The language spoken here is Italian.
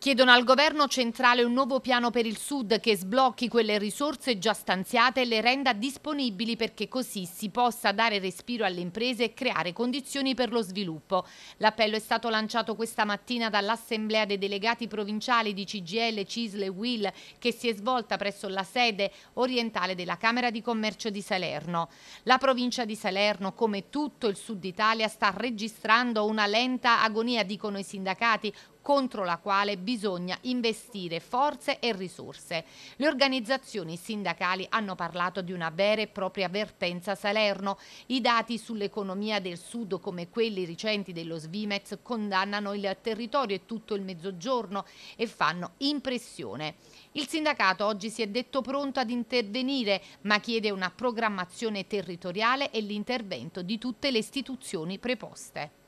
Chiedono al governo centrale un nuovo piano per il Sud che sblocchi quelle risorse già stanziate e le renda disponibili perché così si possa dare respiro alle imprese e creare condizioni per lo sviluppo. L'appello è stato lanciato questa mattina dall'Assemblea dei delegati provinciali di CGL, Cisle e Will che si è svolta presso la sede orientale della Camera di Commercio di Salerno. La provincia di Salerno, come tutto il Sud Italia, sta registrando una lenta agonia, dicono i sindacati, contro la quale bisogna investire forze e risorse. Le organizzazioni sindacali hanno parlato di una vera e propria vertenza Salerno. I dati sull'economia del Sud, come quelli recenti dello Svimez, condannano il territorio e tutto il Mezzogiorno e fanno impressione. Il sindacato oggi si è detto pronto ad intervenire, ma chiede una programmazione territoriale e l'intervento di tutte le istituzioni preposte.